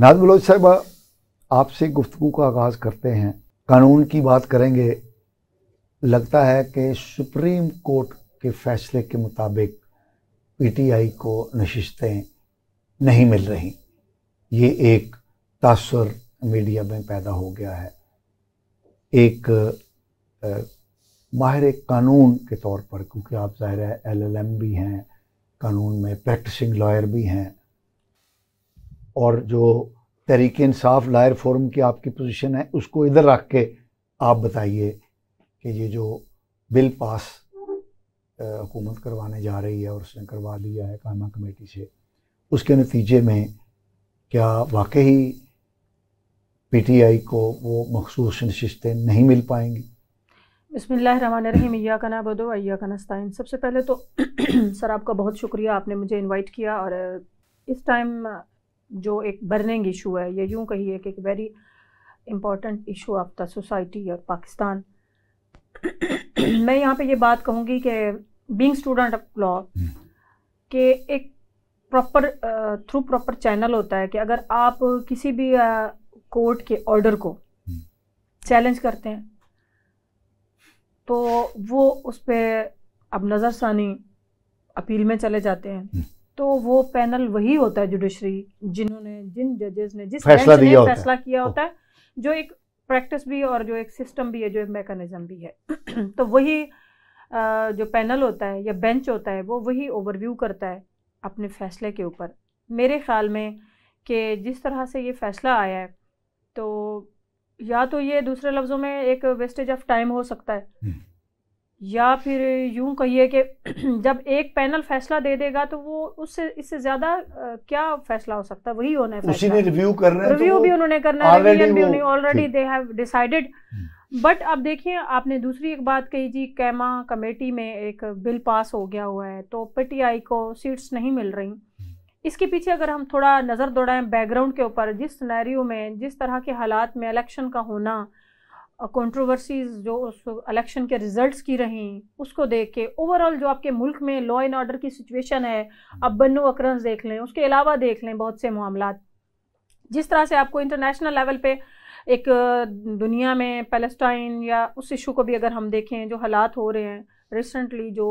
नाज बलोच साहब आपसे गुफ्तु का आगाज़ करते हैं कानून की बात करेंगे लगता है कि सुप्रीम कोर्ट के फैसले के मुताबिक पीटीआई को नशिस्तें नहीं मिल रही ये एक तासर मीडिया में पैदा हो गया है एक माहिर कानून के तौर पर क्योंकि आप ज़ाहिर है एलएलएम भी हैं कानून में प्रैक्टिसिंग लॉयर भी हैं और जो तहरीक इंसाफ लायर फोरम की आपकी पोजीशन है उसको इधर रख के आप बताइए कि ये जो बिल पास हुकूमत करवाने जा रही है और उसने करवा दिया है कायमा कमेटी से उसके नतीजे में क्या वाकई पीटीआई को वो मखसूस नशस्तें नहीं मिल पाएंगी बसमीम का ना बदो का नस्ताइन सबसे पहले तो सर आपका बहुत शुक्रिया आपने मुझे इनवाइट किया और इस टाइम जो एक बर्निंग इशू है या यूँ कहिए कि एक very important issue of the society और पाकिस्तान मैं यहाँ पे ये बात कहूँगी कि बींग स्टूडेंट ऑफ लॉ के एक प्रॉपर थ्रू प्रॉपर चैनल होता है कि अगर आप किसी भी कोर्ट के ऑर्डर को चैलेंज हम्म। करते हैं तो वो उस पर अब नज़रसानी अपील में चले जाते हैं हम्म। तो वो पैनल वही होता है जुडिशरी जिन्होंने जिन जजेस ने जिस फैसला ने फैसला किया होता है जो एक प्रैक्टिस भी और जो एक सिस्टम भी है जो एक मैकेनिज्म भी है तो वही जो पैनल होता है या बेंच होता है वो वही ओवरव्यू करता है अपने फैसले के ऊपर मेरे ख्याल में कि जिस तरह से ये फैसला आया है तो या तो ये दूसरे लफ्ज़ों में एक वेस्टेज ऑफ टाइम हो सकता है हम्म। या फिर यूं कहिए कि जब एक पैनल फैसला दे देगा तो वो उससे इससे ज्यादा क्या फैसला हो सकता है वही होना है उसी ने रिव्यू करना है रिव्यू तो भी उन्होंने करना है review already they have decided but अब देखिए आपने दूसरी एक बात कही जी कैमा कमेटी में एक बिल पास हो गया हुआ है तो पीटीआई को सीट्स नहीं मिल रही हम्म। इसके पीछे अगर हम थोड़ा नज़र दौड़ाएं बैकग्राउंड के ऊपर जिस सिनेरियो में जिस तरह के हालात में इलेक्शन का होना कंट्रोवर्सीज जो उस इलेक्शन के रिजल्ट्स की रहीं उसको देख के ओवरऑल जो आपके मुल्क में लॉ एंड ऑर्डर की सिचुएशन है अब बनो अक्रंस देख लें उसके अलावा देख लें बहुत से मामला जिस तरह से आपको इंटरनेशनल लेवल पे एक दुनिया में पैलेस्टाइन या उस इशू को भी अगर हम देखें जो हालात हो रहे हैं रिसेंटली जो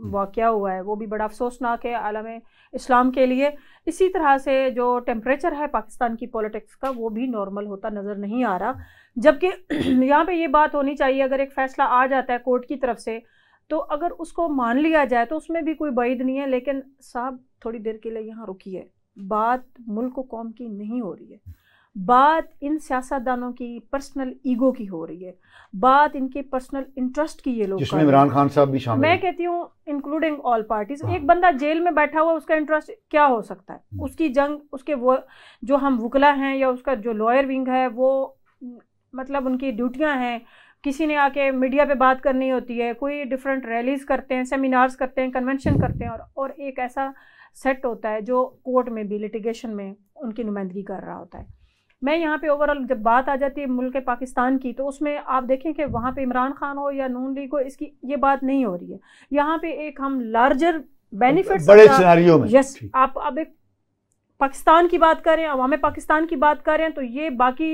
हम्म। वाक़ हुआ है वो भी बड़ा अफसोसनाक है आलम इस्लाम के लिए इसी तरह से जो टेम्परेचर है पाकिस्तान की पॉलिटिक्स का वो भी नॉर्मल होता नज़र नहीं आ रहा जबकि यहाँ पे ये बात होनी चाहिए अगर एक फ़ैसला आ जाता है कोर्ट की तरफ से तो अगर उसको मान लिया जाए तो उसमें भी कोई बैद नहीं है लेकिन साहब थोड़ी देर के लिए यहाँ रुकी है बात मुल्क कौम की नहीं हो रही है बात इन सियासतदानों की पर्सनल ईगो की हो रही है बात इनके पर्सनल इंटरेस्ट की ये लोग जिसमें इमरान खान साहब भी शामिल मैं कहती हूँ इंक्लूडिंग ऑल पार्टीज एक बंदा जेल में बैठा हुआ उसका इंटरेस्ट क्या हो सकता है हम्म। उसकी जंग उसके वो जो हम वकला हैं या उसका जो लॉयर विंग है वो मतलब उनकी ड्यूटियाँ हैं किसी ने आके मीडिया पे बात करनी होती है कोई डिफरेंट रैलीज करते हैं सेमिनार्स करते हैं कन्वेंशन करते हैं और और एक ऐसा सेट होता है जो कोर्ट में भी लिटिगेशन में उनकी नुमाइंदगी कर रहा होता है मैं यहाँ पे ओवरऑल जब बात आ जाती है मुल्क पाकिस्तान की तो उसमें आप देखें कि वहाँ पे इमरान खान हो या नून लीग हो इसकी ये बात नहीं हो रही है यहाँ पे एक हम लार्जर बेनिफिट बड़े सिनेरियो में यस आप अब एक पाकिस्तान की बात करें अवाम पाकिस्तान की बात करें तो ये बाकी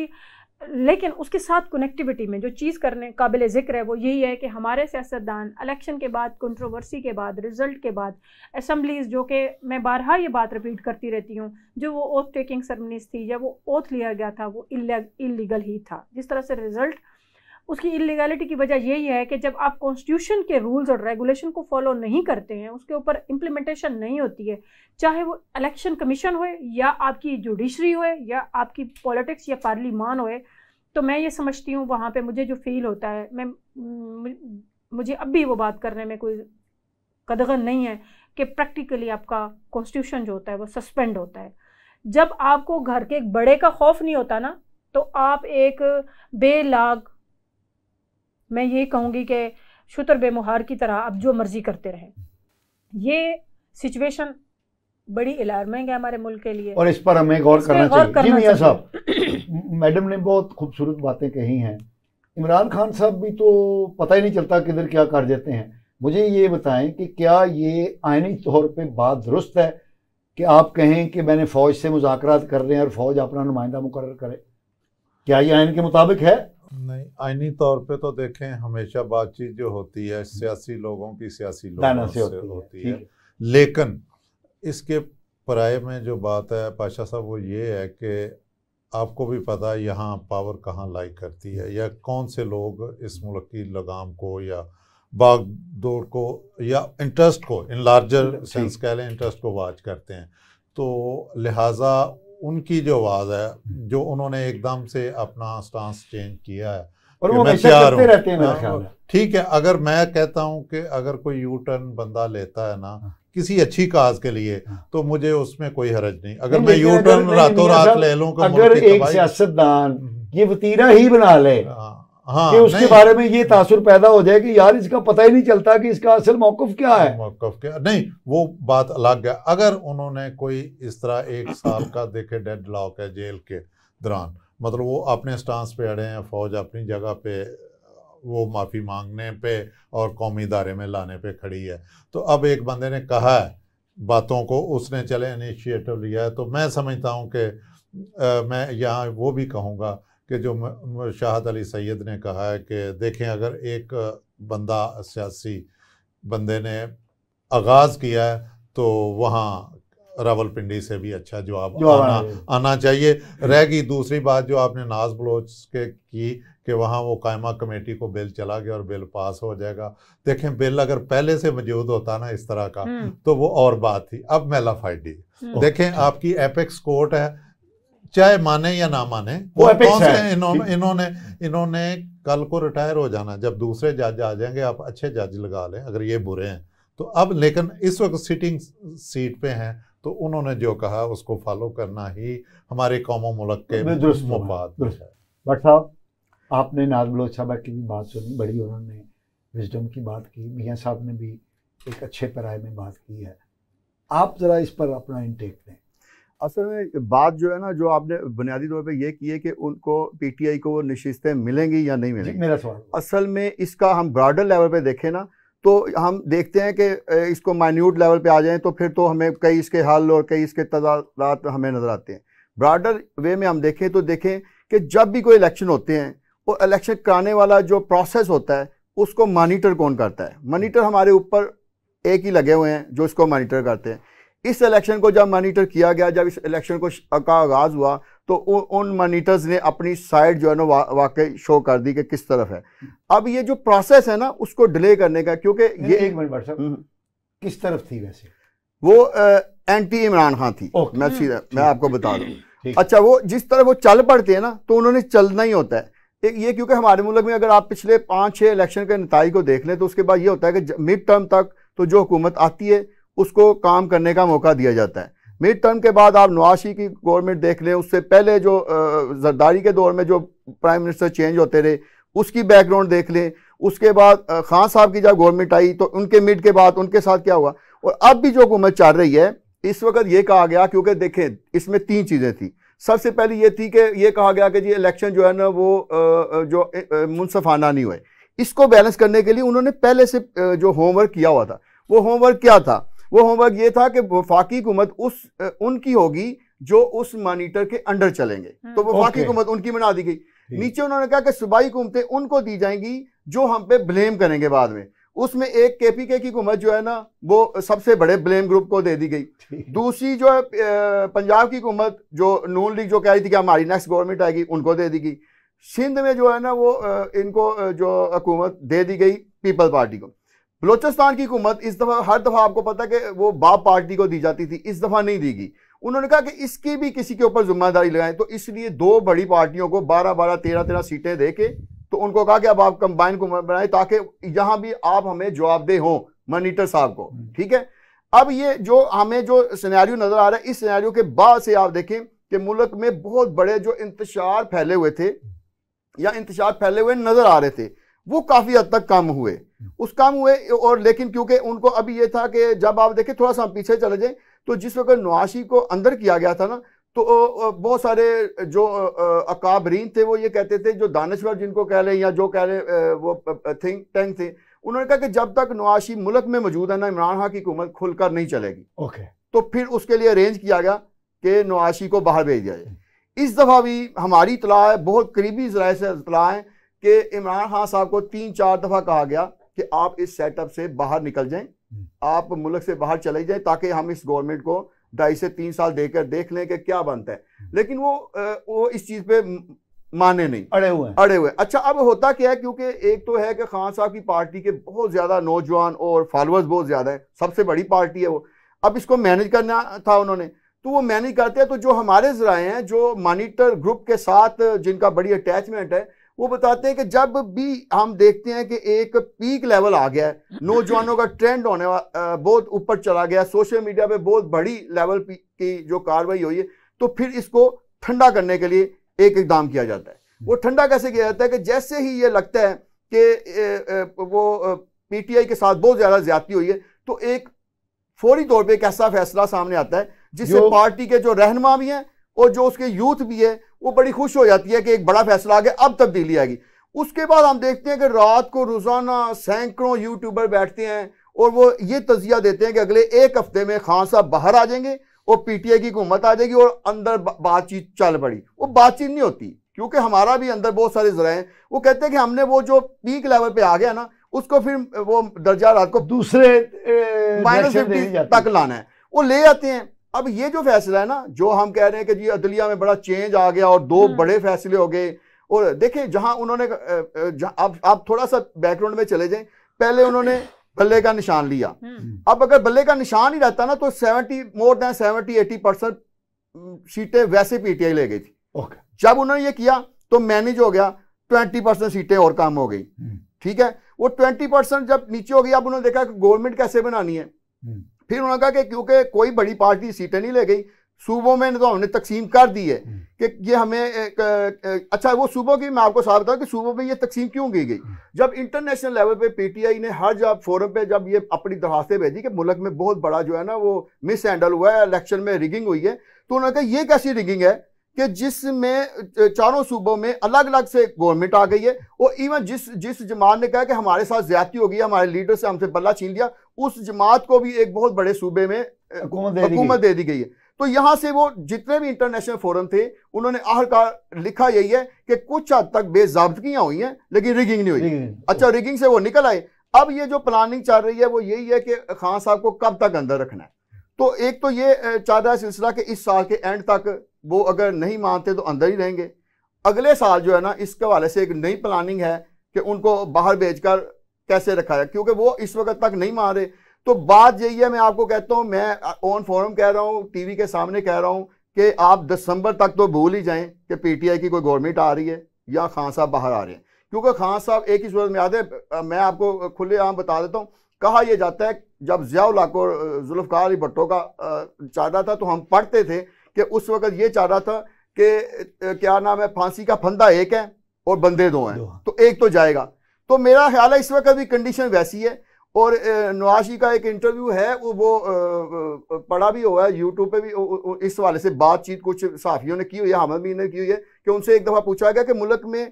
लेकिन उसके साथ कनेक्टिविटी में जो चीज़ करने काबिल ज़िक्र है वो यही है कि हमारे सियासतदान इलेक्शन के बाद कंट्रोवर्सी के बाद रिज़ल्ट के बाद असम्बलीज़ जो कि मैं बारहा ये बात रिपीट करती रहती हूँ जो वो ओथ टेकिंग सरमनीज थी या वो ओथ लिया गया था वो इलीगल ही था जिस तरह से रिज़ल्ट उसकी इलीगलिटी की वजह यही है कि जब आप कॉन्स्टिट्यूशन के रूल्स और रेगुलेशन को फॉलो नहीं करते हैं उसके ऊपर इम्प्लीमेंटेशन नहीं होती है चाहे वो इलेक्शन कमीशन होए या आपकी जुडिशरी होए या आपकी पॉलिटिक्स या पार्लीमान होए तो मैं ये समझती हूँ वहाँ पे मुझे जो फील होता है मैं मुझे अब भी वो बात करने में कोई कदगन नहीं है कि प्रैक्टिकली आपका कॉन्स्टिट्यूशन जो होता है वो सस्पेंड होता है जब आपको घर के एक बड़े का खौफ नहीं होता ना तो आप एक बेलाग मैं ये कहूँगी कि शुतर बेमुहार की तरह आप जो मर्ज़ी करते रहें ये सिचुएशन बड़ी अलार्मिंग है हमारे मुल्क के लिए और इस पर हमें गौर करना गौर चाहिए जी मियाँ साहब मैडम ने बहुत खूबसूरत बातें कही हैं इमरान खान साहब भी तो पता ही नहीं चलता किधर क्या कर देते हैं मुझे ये बताएं कि क्या ये आयनी तौर पे बात दुरुस्त है कि आप कहें कि मैंने फ़ौज से मुजाकर कर रहे हैं और फ़ौज अपना नुमाइंदा मुकर करे क्या ये आयन के मुताबिक है नहीं आयनी तौर पे तो देखें हमेशा बातचीत जो होती है सियासी लोगों की सियासी लोगों से होती है लेकिन इसके पराये में जो बात है पाशाह साहब वो ये है कि आपको भी पता है यहाँ पावर कहाँ लाई करती है या कौन से लोग इस मुल्क की लगाम को या बाग दौड़ को या इंटरेस्ट को इन लार्जर सेंस कह लें इंटरेस्ट को वाच करते हैं तो लिहाजा उनकी जो आवाज़ है जो उन्होंने एकदम से अपना स्टांस चेंज किया है और वो मैं तैयार हूँ हाँ, ठीक है अगर मैं कहता हूँ कि अगर कोई यू टर्न बंदा लेता है ना हाँ। किसी अच्छी काज के लिए हाँ। तो मुझे उसमें कोई हरज नहीं अगर मैं यू टर्न रातों रात ले लूँ अगर तो एक सियासतदान हम्म। ये वतीरा ही बना ले हाँ, हाँ कि उसके बारे में ये तासुर पैदा हो जाए कि यार इसका पता ही नहीं चलता कि इसका असल मौकफ क्या है मौकफ क्या नहीं वो बात अलग है अगर उन्होंने कोई इस तरह एक साल का देखे डेड लॉक है जेल के दौरान मतलब वो अपने स्टांस पे अड़े हैं फौज अपनी जगह पे वो माफ़ी मांगने पे और कौमी इदारे में लाने पे खड़ी है तो अब एक बंदे ने कहा है बातों को उसने चले इनिशिएटिव लिया है तो मैं समझता हूँ कि मैं यहाँ वो भी कहूँगा कि जो शाहत अली सैद ने कहा है कि देखें अगर एक बंदा सियासी बंदे ने आगाज़ किया है तो वहाँ रावलपिंडी से भी अच्छा जवाब आना आना चाहिए रह गई दूसरी बात जो आपने नाज बलोच के की कि वहाँ वो कायमा कमेटी को बिल चला गया और बिल पास हो जाएगा देखें बिल अगर पहले से मौजूद होता ना इस तरह का हम्म। तो वो और बात थी अब मेला फाइडी हम्म। देखें आपकी एपेक्स कोर्ट है चाहे माने या ना माने वो कौन से इन्होंने इन्होंने इन्होंने कल को रिटायर हो जाना जब दूसरे जज आ जाएंगे आप अच्छे जज लगा लें अगर ये बुरे हैं तो अब लेकिन इस वक्त सिटिंग सीट पे हैं तो उन्होंने जो कहा उसको फॉलो करना ही हमारे कौमो मुल्क के मुफाद साहब आपने नाज बलोच साहबा की भी बात सुनी बड़ी उन्होंने विजडम की बात की मियाँ साहब ने भी एक अच्छे पराय में बात की है आप ज़रा इस पर अपना इनटेक दें असल में बात जो है ना जो आपने बुनियादी तौर पे ये की है कि उनको पीटीआई को वो नशिस्तें मिलेंगी या नहीं मिलेंगी मेरा सवाल असल में इसका हम ब्रॉडर लेवल पे देखें ना तो हम देखते हैं कि इसको माइन्यूट लेवल पे आ जाएं तो फिर तो हमें कई इसके हल और कई इसके तदाद हमें नज़र आते हैं ब्रॉडर वे में हम देखें तो देखें कि जब भी कोई इलेक्शन होते हैं वो इलेक्शन कराने वाला जो प्रोसेस होता है उसको मॉनिटर कौन करता है मॉनिटर हमारे ऊपर एक ही लगे हुए हैं जो इसको मॉनिटर करते हैं इस इलेक्शन को जब मॉनिटर किया गया जब इस इलेक्शन को का आगाज़ हुआ तो उ, उन मॉनिटर्स ने अपनी साइड जो है ना वा, वाकई शो कर दी कि किस तरफ है अब ये जो प्रोसेस है ना उसको डिले करने का क्योंकि ये एक मिनट हम्म। किस तरफ थी वैसे वो आ, एंटी इमरान खान थी मैं मैं आपको बता दूँ अच्छा वो जिस तरह वो चल पड़ते हैं ना तो उन्होंने चलना ही होता है एक ये क्योंकि हमारे मुल्क में अगर आप पिछले पाँच छः इलेक्शन के नतज को देख लें तो उसके बाद ये होता है कि मिड टर्म तक तो जो हुकूमत आती है उसको काम करने का मौका दिया जाता है मिड टर्म के बाद आप नवाशी की गवर्नमेंट देख लें उससे पहले जो जरदारी के दौर में जो प्राइम मिनिस्टर चेंज होते रहे उसकी बैकग्राउंड देख लें उसके बाद खान साहब की जब गवर्नमेंट आई तो उनके मिड के बाद उनके साथ क्या हुआ और अब भी जो हुकूमत चल रही है इस वक्त ये कहा गया क्योंकि देखें इसमें तीन चीज़ें थी सबसे पहले ये थी कि ये कहा गया कि जी इलेक्शन जो है ना वो जो मुनसफाना नहीं हुए इसको बैलेंस करने के लिए उन्होंने पहले से जो होमवर्क किया हुआ था वो होमवर्क क्या था वो होमवर्क ये था कि वफाकी हुकूमत उस उनकी होगी जो उस मॉनिटर के अंडर चलेंगे हम्म। तो वफाकी हुकूमत उनकी बना दी गई नीचे उन्होंने कहा कि सूबाई हुकूमतें उनको दी जाएंगी जो हम पे ब्लेम करेंगे बाद में उसमें एक केपीके की हुकूमत जो है ना वो सबसे बड़े ब्लेम ग्रुप को दे दी गई दूसरी जो है पंजाब की हुकूमत जो नून लीग जो कह रही थी कि हमारी नेक्स्ट गवर्नमेंट आएगी उनको दे दी गई सिंध में जो है ना वो इनको जो हुकूमत दे दी गई पीपल पार्टी को बलोचिस्तान की हुकूमत इस दफ़ा हर दफ़ा आपको पता कि वो बाप पार्टी को दी जाती थी इस दफ़ा नहीं दी गई उन्होंने कहा कि इसकी भी किसी के ऊपर जिम्मेदारी लगाएं तो इसलिए दो बड़ी पार्टियों को बारह बारह तेरह तेरह सीटें दे के तो उनको कहा कि अब आप कंबाइन को बनाए ताकि यहां भी आप हमें जवाबदेह हो मनीटर साहब को हम्म। ठीक है अब ये जो हमें जो सिनेरियो नजर आ रहा है इस सिनेरियो के बाद से आप देखें कि मुल्क में बहुत बड़े जो इंतजार फैले हुए थे या इंतजार फैले हुए नजर आ रहे थे वो काफ़ी हद तक कम हुए उस कम हुए और लेकिन क्योंकि उनको अभी ये था कि जब आप देखें थोड़ा सा पीछे चले जाए तो जिस वक्त नवाशी को अंदर किया गया था ना तो बहुत सारे जो अकाबरीन थे वो ये कहते थे जो दानश्वर जिनको कह लें या जो कह लें वो थिंक टैंक थे उन्होंने कहा कि जब तक नवाशी मुल्क में मौजूद है ना इमरान खान की हुकूमत खुलकर नहीं चलेगी ओके तो फिर उसके लिए अरेंज किया गया कि नवाशी को बाहर भेज दिया जाए इस दफ़ा भी हमारी इतला है बहुत करीबी जरा से इतला है कि इमरान खान साहब को तीन चार दफ़ा कहा गया कि आप इस सेटअप से बाहर निकल जाएं हम्म। आप मुल्क से बाहर चले जाएं ताकि हम इस गवर्नमेंट को ढाई से तीन साल देकर देख लें कि क्या बनता है लेकिन वो वो इस चीज़ पे माने नहीं अड़े हुए अड़े हुए अच्छा अब होता क्या है क्योंकि एक तो है कि खान साहब की पार्टी के बहुत ज़्यादा नौजवान और फॉलोअर्स बहुत ज़्यादा है सबसे बड़ी पार्टी है वो अब इसको मैनेज करना था उन्होंने तो वो मैनेज करते हैं तो जो हमारे जराए हैं जो मॉनिटर ग्रुप के साथ जिनका बड़ी अटैचमेंट है वो बताते हैं कि जब भी हम देखते हैं कि एक पीक लेवल आ गया है नौजवानों का ट्रेंड होने बहुत ऊपर चला गया सोशल मीडिया पे बहुत बड़ी लेवल की जो कार्रवाई हुई है तो फिर इसको ठंडा करने के लिए एक इकदाम किया जाता है हम्म। वो ठंडा कैसे किया जाता है कि जैसे ही ये लगता है कि वो पीटीआई के साथ बहुत ज्यादा ज्यादा हुई है तो एक फौरी तौर पर एक ऐसा फैसला सामने आता है जिससे पार्टी के जो रहनमा भी हैं और जो उसके यूथ भी है वो बड़ी खुश हो जाती है कि एक बड़ा फैसला आ गया अब तब्दीली आएगी उसके बाद हम देखते हैं कि रात को रोज़ाना सैकड़ों यूट्यूबर बैठते हैं और वो ये तजिया देते हैं कि अगले एक हफ्ते में खान साहब बाहर आ जाएंगे और आई की हुकूमत आ जाएगी और अंदर बातचीत चल पड़ी वो बातचीत नहीं होती क्योंकि हमारा भी अंदर बहुत सारे जरा हैं वो कहते हैं कि हमने वो जो पीक लेवल पे आ गया ना उसको फिर वो दर्जा रात को दूसरे माइनस फिफ्टी तक लाना है वो ले आते हैं अब ये जो फैसला है ना जो हम कह रहे हैं कि जी अदलिया में बड़ा चेंज आ गया और दो हम्म। बड़े फैसले हो गए और देखिए जहां उन्होंने आप आप थोड़ा सा बैकग्राउंड में चले जाएं पहले उन्होंने बल्ले का निशान लिया हम्म। हम्म। अब अगर बल्ले का निशान ही रहता ना तो seventy more than seventy eighty percent सीटें वैसे पीटीआई e ले गई थी ओके जब उन्होंने ये किया तो मैनेज हो गया ट्वेंटी परसेंट सीटें और कम हो गई ठीक है वो ट्वेंटी परसेंट जब नीचे हो गई अब उन्होंने देखा कि गवर्नमेंट कैसे बनानी है फिर उन्होंने कहा कि क्योंकि कोई बड़ी पार्टी सीटें नहीं ले गई सूबों में तो हमने तकसीम कर दी है हम्म। कि ये हमें एक, अच्छा वो सूबों की मैं आपको साफ बताऊँ कि सूबों में ये तकसीम क्यों की गई हम्म। जब इंटरनेशनल लेवल पे पीटीआई ने हर जब फोरम पे जब ये अपनी दरखास्तें भेजी कि मुल्क में बहुत बड़ा जो है ना वो मिस हैंडल हुआ है इलेक्शन में रिगिंग हुई है तो उन्होंने कहा ये कैसी रिगिंग है कि जिसमें चारों सूबों में अलग अलग से गवर्नमेंट आ गई है और इवन जिस जिस जमात ने कहा कि हमारे साथ ज्यादती हो गई हमारे लीडर से हमसे बल्ला छीन लिया उस जमात को भी एक बहुत बड़े सूबे में हुकूमत दे दी गई है तो यहां से वो जितने भी इंटरनेशनल फोरम थे उन्होंने आखिरकार लिखा यही है कि कुछ हद तक बेजाबतियां हुई हैं लेकिन रिगिंग नहीं हुई अच्छा रिगिंग से वो निकल आए अब ये जो प्लानिंग चल रही है वो यही है कि खान साहब को कब तक अंदर रखना है तो एक तो ये चल रहा है सिलसिला कि इस साल के एंड तक वो अगर नहीं मानते तो अंदर ही रहेंगे अगले साल जो है ना इसके हवाले से एक नई प्लानिंग है कि उनको बाहर भेजकर कैसे रखा जाए क्योंकि वो इस वक्त तक नहीं मान रहे तो बात यही है मैं आपको कहता हूँ मैं ऑन फोरम कह रहा हूँ टीवी के सामने कह रहा हूँ कि आप दिसंबर तक तो भूल ही जाएं कि पीटीआई की कोई गवर्नमेंट आ रही है या खान साहब बाहर आ रहे हैं क्योंकि खान साहब एक ही सूरत में आते मैं आपको खुले आम बता देता हूँ कहा यह जाता है जब ज़ियाउला को जुल्फ़ार अली भट्टो का चाहता था तो हम पढ़ते थे कि उस वक़्त ये चाह रहा था कि क्या नाम है फांसी का फंदा एक है और बंदे दो हैं तो एक तो जाएगा तो मेरा ख्याल है इस वक्त भी कंडीशन वैसी है और नवाशी का एक इंटरव्यू है वो वो पढ़ा भी हुआ है यूट्यूब पे भी इस वाले से बातचीत कुछ साफियों ने की हुई है हमद मीर ने की हुई है कि उनसे एक दफ़ा पूछा गया कि मुल्क में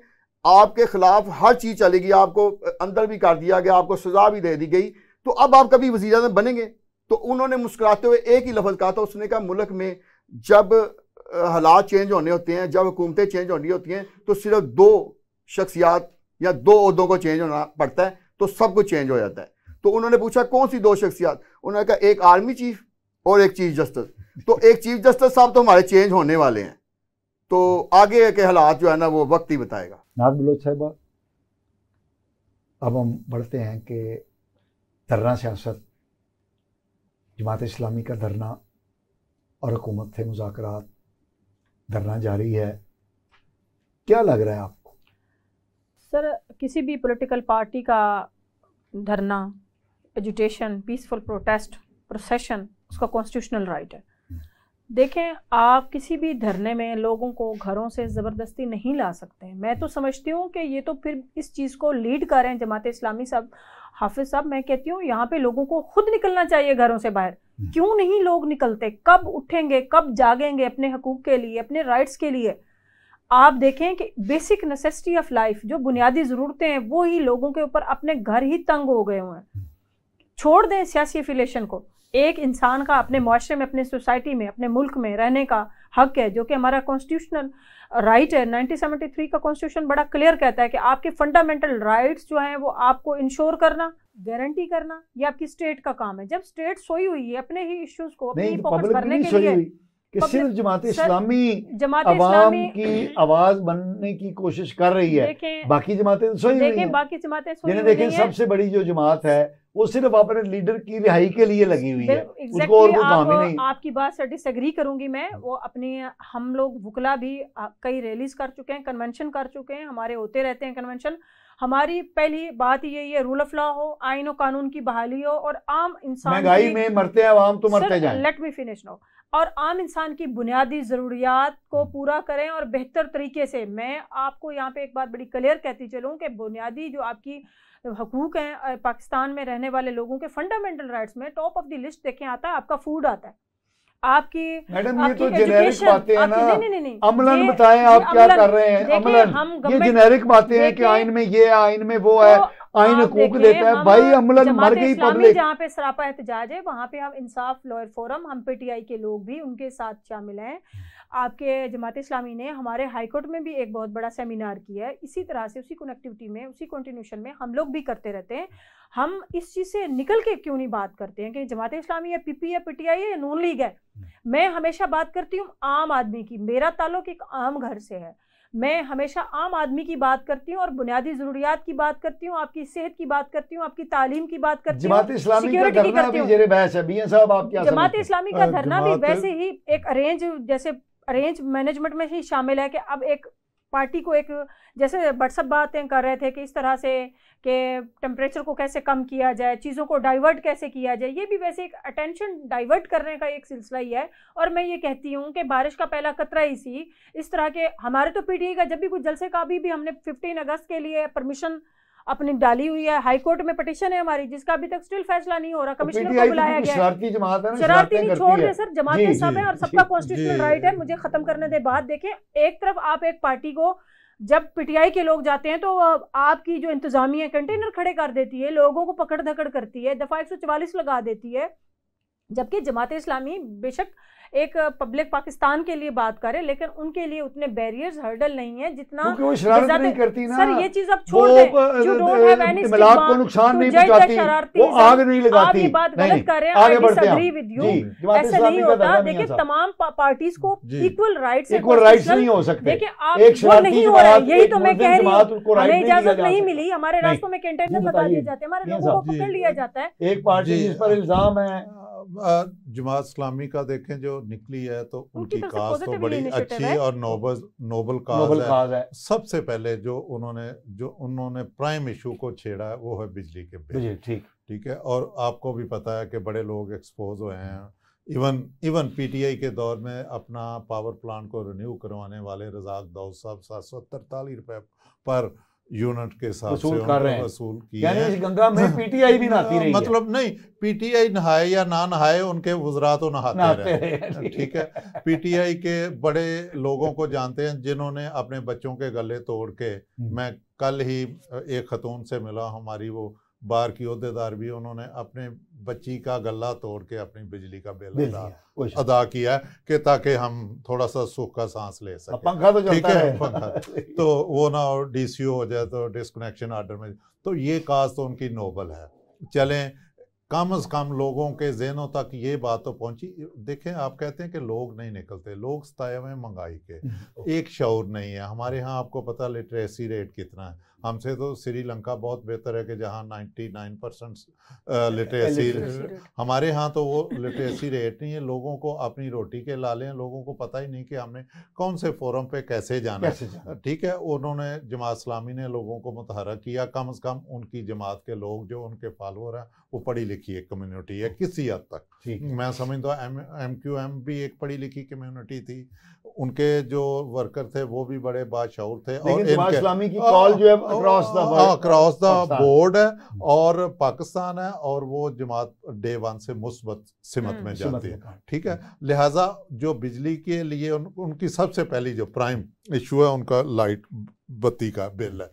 आपके खिलाफ हर चीज़ चलेगी आपको अंदर भी कर दिया गया आपको सजा भी दे दी गई तो अब आप कभी वजी अजम बनेंगे तो उन्होंने मुस्कुराते हुए एक ही लफ्ज़ कहा था उसने कहा मुल्क में जब हालात चेंज होने होते हैं जब हुकूमतें चेंज होनी होती हैं तो सिर्फ दो शख्सियात या दो अहदों को चेंज होना पड़ता है तो सब कुछ चेंज हो जाता है तो उन्होंने पूछा कौन सी दो शख्सियात उन्होंने कहा एक आर्मी चीफ और एक चीफ जस्टिस तो एक चीफ जस्टिस साहब तो हमारे चेंज होने वाले हैं तो आगे के हालात जो है ना वो वक्त ही बताएगा नाथ बलोच साहबा अब हम बढ़ते हैं कि धरना सियासत जमात इस्लामी का धरना और हुकूमत से मुजाकर धरना जारी है क्या लग रहा है आपको सर किसी भी पॉलिटिकल पार्टी का धरना एजुटेशन पीसफुल प्रोटेस्ट प्रोसेशन उसका कॉन्स्टिट्यूशनल राइट है देखें आप किसी भी धरने में लोगों को घरों से ज़बरदस्ती नहीं ला सकते हैं मैं तो समझती हूँ कि ये तो फिर इस चीज़ को लीड कर रहे हैं जमात इस्लामी साहब हाफिज साहब मैं कहती हूँ यहाँ पे लोगों को खुद निकलना चाहिए घरों से बाहर हम्म। क्यों नहीं लोग निकलते कब उठेंगे कब जागेंगे अपने हकूक के लिए अपने राइट्स के लिए आप देखें कि बेसिक नेसेसिटी ऑफ लाइफ जो बुनियादी ज़रूरतें हैं वो ही लोगों के ऊपर अपने घर ही तंग हो गए हुए हैं हम्म। छोड़ दें सियासी एफिलेशन को एक इंसान का अपने माशरे में अपने सोसाइटी में अपने मुल्क में रहने का हक है जो कि हमारा कॉन्स्टिट्यूशनल राइट है 1973 का कॉन्स्टिट्यूशन बड़ा क्लियर कहता है कि आपके फंडामेंटल राइट्स जो हैं वो आपको इंश्योर करना गारंटी करना ये आपकी स्टेट का काम है जब स्टेट सोई हुई है अपने ही इश्यूज को अपनी पॉकेट तो भरने के लिए कि सिर्फ जमात इस्लामी जमात इस्लामी की आवाज बनने की कोशिश कर रही है बाकी जमातें तो सोई हुई हैं बाकी जमातें सोई देखें सबसे बड़ी जो जमात है वो सिर्फ अपने लीडर की रिहाई के लिए लगी हुई है exactly उसको और कोई काम ही नहीं आपकी बात सर डिसएग्री करूंगी मैं वो अपने हम लोग वुकला भी कई रैलीज कर चुके हैं कन्वेंशन कर चुके हैं हमारे होते रहते हैं कन्वेंशन हमारी पहली बात यही है रूल ऑफ लॉ हो आइन और कानून की बहाली हो और आम इंसान महंगाई में मरते हैं आम तो मरते जाएं लेट मी फिनिश नो और आम इंसान की बुनियादी ज़रूरियात को हम्म। पूरा करें और बेहतर तरीके से मैं आपको यहाँ पे एक बात बड़ी क्लियर कहती चलूँ कि बुनियादी जो आपकी हकूक हैं पाकिस्तान में रहने वाले लोगों के फंडामेंटल राइट्स में टॉप ऑफ द लिस्ट देखें आता है आपका फूड आता है आपकी मैडम ये तो जेनेरिक बातें हैं ना नहीं, अमलन बताएं आप क्या कर रहे हैं अमलन ये जेनेरिक बातें हैं कि आइन में ये आइन में वो है तो हाँ, आईने कूक देता है भाई अमलन मर गई पब्लिक जहाँ पे सरापा एहतजाज है वहाँ पे हम इंसाफ लॉयर फोरम हम पे के लोग भी उनके साथ शामिल हैं आपके जमात इस्लामी ने हमारे हाईकोर्ट में भी एक बहुत बड़ा सेमिनार किया है इसी तरह से उसी कनेक्टिविटी में उसी कंटिन्यूशन में हम लोग भी करते रहते हैं हम इस चीज़ से निकल के क्यों नहीं बात करते हैं कि जमात इस्लामी है पीपी है पीटीआई है नून लीग है हम्म। मैं हमेशा बात करती हूँ आम आदमी की मेरा ताल्लुक एक आम घर से है मैं हमेशा आम आदमी की बात करती हूँ और बुनियादी जरूरियात की बात करती हूँ आपकी सेहत की बात करती हूँ आपकी तालीम की बात करती हूँ जमात इस्लामी का धरना भी वैसे ही एक अरेंज जैसे अरेंज मैनेजमेंट में ही शामिल है कि अब एक पार्टी को एक जैसे व्हाट्सअप बातें कर रहे थे कि इस तरह से कि टेम्परेचर को कैसे कम किया जाए चीज़ों को डाइवर्ट कैसे किया जाए ये भी वैसे एक अटेंशन डाइवर्ट करने का एक सिलसिला ही है और मैं ये कहती हूँ कि बारिश का पहला कतरा ही सी इस तरह के हमारे तो पीटीए e का जब भी कुछ जलसे का भी, भी हमने फिफ्टीन अगस्त के लिए परमिशन अपनी डाली हुई है हाई कोर्ट में पटिशन है हमारी जिसका अभी तक स्टिल फैसला नहीं हो रहा कमिश्नर तो को बुलाया तो गया शरारती जमात है शरारती नहीं छोड़ दे सर जमातें सब है और सबका कॉन्स्टिट्यूशनल राइट है मुझे खत्म करने दे बात देखें एक तरफ आप एक पार्टी को जब पीटीआई के लोग जाते हैं तो आपकी जो इंतजामिया कंटेनर खड़े कर देती है लोगों को पकड़ धकड़ करती है दफा एक लगा देती है जबकि जमात इस्लामी बेशक एक पब्लिक पाकिस्तान के लिए बात करें लेकिन उनके लिए उतने बैरियर्स हर्डल नहीं है जितना तो शरारत नहीं करती ना सर ये चीज अब छोड़ नुकसान तो नहीं पहुंचाती वो आग नहीं लगाती आप बात गलत कर रहे हैं ऐसा नहीं होता देखिए तमाम पार्टीज को इक्वल राइट्स इक्वल राइट्स नहीं हो सकते नहीं हो रहा यही तो मैं कह रही हूँ हमें इजाजत नहीं मिली हमारे रास्तों में कैंटर लगा दिए जाते हैं हमारे लोगों को पकड़ लिया जाता है एक पार्टी जिस पर इल्जाम है जमात इस्लामी का देखें जो निकली है तो उनकी काज तो बड़ी अच्छी और नोबल नोबल काज है, है। सबसे पहले जो उन्होंने जो उन्होंने प्राइम इशू को छेड़ा है वो है बिजली के बिल ठीक ठीक है और आपको भी पता है कि बड़े लोग एक्सपोज हुए हैं इवन इवन पीटीआई के दौर में अपना पावर प्लांट को रिन्यू करवाने वाले रजाक दाऊद साहब सात सौ तरतालीस रुपये पर यूनिट के साथ वसूल कर रहे हैं वसूल यानी गंगा में पीटीआई भी नहाती रही मतलब है। नहीं पीटीआई नहाए या ना नहाए उनके गुजरा तो नहाते रहे ठीक है पीटीआई के बड़े लोगों को जानते हैं जिन्होंने अपने बच्चों के गले तोड़ के हम्म। मैं कल ही एक खतून से मिला हमारी वो बार की अहदेदार भी उन्होंने अपने बच्ची का गला तोड़ के अपनी बिजली का बिल अदा किया कि ताकि हम थोड़ा सा सुख का सांस ले सकें पंखा तो ठीक है, है पंखा तो वो ना डीसीओ हो जाए तो डिसकनेक्शन आर्डर में तो ये काज तो उनकी नोबल है चलें कम से कम लोगों के जहनों तक ये बात तो पहुंची देखें आप कहते हैं कि लोग नहीं निकलते लोग सताए हुए महंगाई के हम्म। एक शौर नहीं है हमारे यहाँ आपको पता लिटरेसी रेट कितना है हमसे तो श्रीलंका बहुत बेहतर है कि जहाँ 99 परसेंट लिटरेसी हमारे यहाँ तो वो लिटरेसी रेट नहीं है लोगों को अपनी रोटी के लाले हैं लोगों को पता ही नहीं कि हमने कौन से फोरम पे कैसे जाना है ठीक है उन्होंने जमात इस्लामी ने लोगों को मुतहरक किया कम अज़ कम उनकी जमात के लोग जो उनके फॉलोअर हैं वो पढ़ी लिखी एक कम्यूनिटी है हाँ। किसी हद तक मैं समझता एम एम क्यू एम भी एक पढ़ी लिखी कम्युनिटी थी उनके जो वर्कर थे वो भी बड़े बादशाह थे और इस्लामी की कॉल जो है अक्रॉस द बोर्ड है और पाकिस्तान है और वो जमात डे वन से मुस्बत सिमत हम्म, में जाती है ठीक है लिहाजा जो बिजली के लिए उन, उनकी सबसे पहली जो प्राइम इशू है उनका लाइट बत्ती का बिल है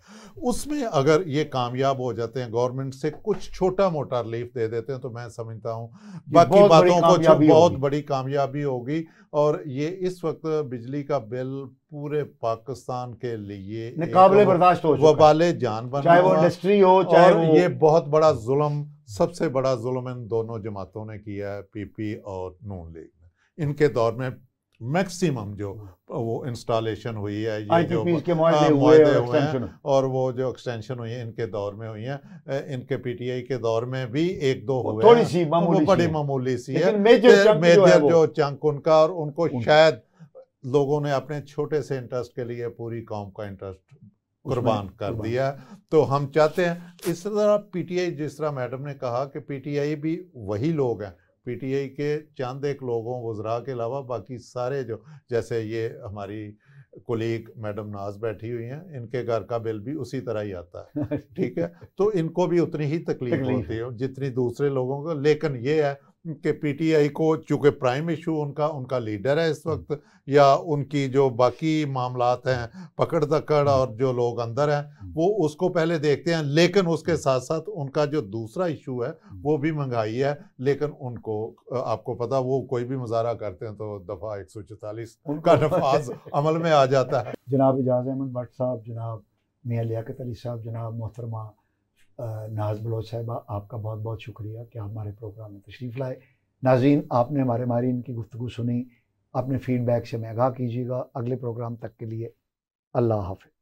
उसमें अगर ये कामयाब हो जाते हैं गवर्नमेंट से कुछ छोटा मोटा रिलीफ दे देते हैं तो मैं समझता हूँ बाकी बातों को बहुत बड़ी कामयाबी होगी और ये इस वक्त बिजली का बिल पूरे पाकिस्तान के लिए काबिल बर्दाश्त हो वाले जान बन चाहे वो इंडस्ट्री हो चाहे वो ये बहुत बड़ा जुल्म सबसे बड़ा जुल्म इन दोनों जमातों ने किया है पीपी और नून लीग ने इनके दौर में मैक्सिमम जो वो इंस्टॉलेशन हुई है ये जो के आ, हाँ, हुए, हुए हुए हैं और वो जो एक्सटेंशन हुई है इनके दौर में हुई है इनके पीटीआई के दौर में भी एक दो हुए थोड़ी सी मामूली बड़ी मामूली सी है मेजर जो चंक उनका और उनको शायद लोगों ने अपने छोटे से इंटरेस्ट के लिए पूरी कॉम का इंटरेस्ट कुर्बान कर दिया तो हम चाहते हैं इस तरह पीटीआई जिस तरह मैडम ने कहा कि पीटीआई भी वही लोग हैं पीटीआई के चंद एक लोगों वज्रा के अलावा बाकी सारे जो जैसे ये हमारी कोलीग मैडम नाज बैठी हुई हैं इनके घर का बिल भी उसी तरह ही आता है ठीक है तो इनको भी उतनी ही तकलीफ होती है जितनी दूसरे लोगों को लेकिन ये है कि पीटीआई को चूँकि प्राइम इशू उनका उनका लीडर है इस हम्म। वक्त या उनकी जो बाकी मामलात हैं पकड़ दकड़ हम्म। और जो लोग अंदर हैं हम्म। वो उसको पहले देखते हैं लेकिन उसके साथ साथ उनका जो दूसरा इशू है वो भी महंगाई है लेकिन उनको आपको पता वो कोई भी मुजाह करते हैं तो दफ़ा एक सौ चौतालीस उनका नफाज अमल में आ जाता है जनाब एजाज अहमद भट्ट साहब जनाब मियाँ लियात अली साहब जनाब मोहतरमा नाज बलोच साहबा आपका बहुत बहुत शुक्रिया कि आप हमारे प्रोग्राम में तशरीफ़ लाए नाजीन आपने हमारे मारीन की गुफ्तु सुनी अपने फीडबैक से मैं आगाह कीजिएगा अगले प्रोग्राम तक के लिए अल्लाह हाफि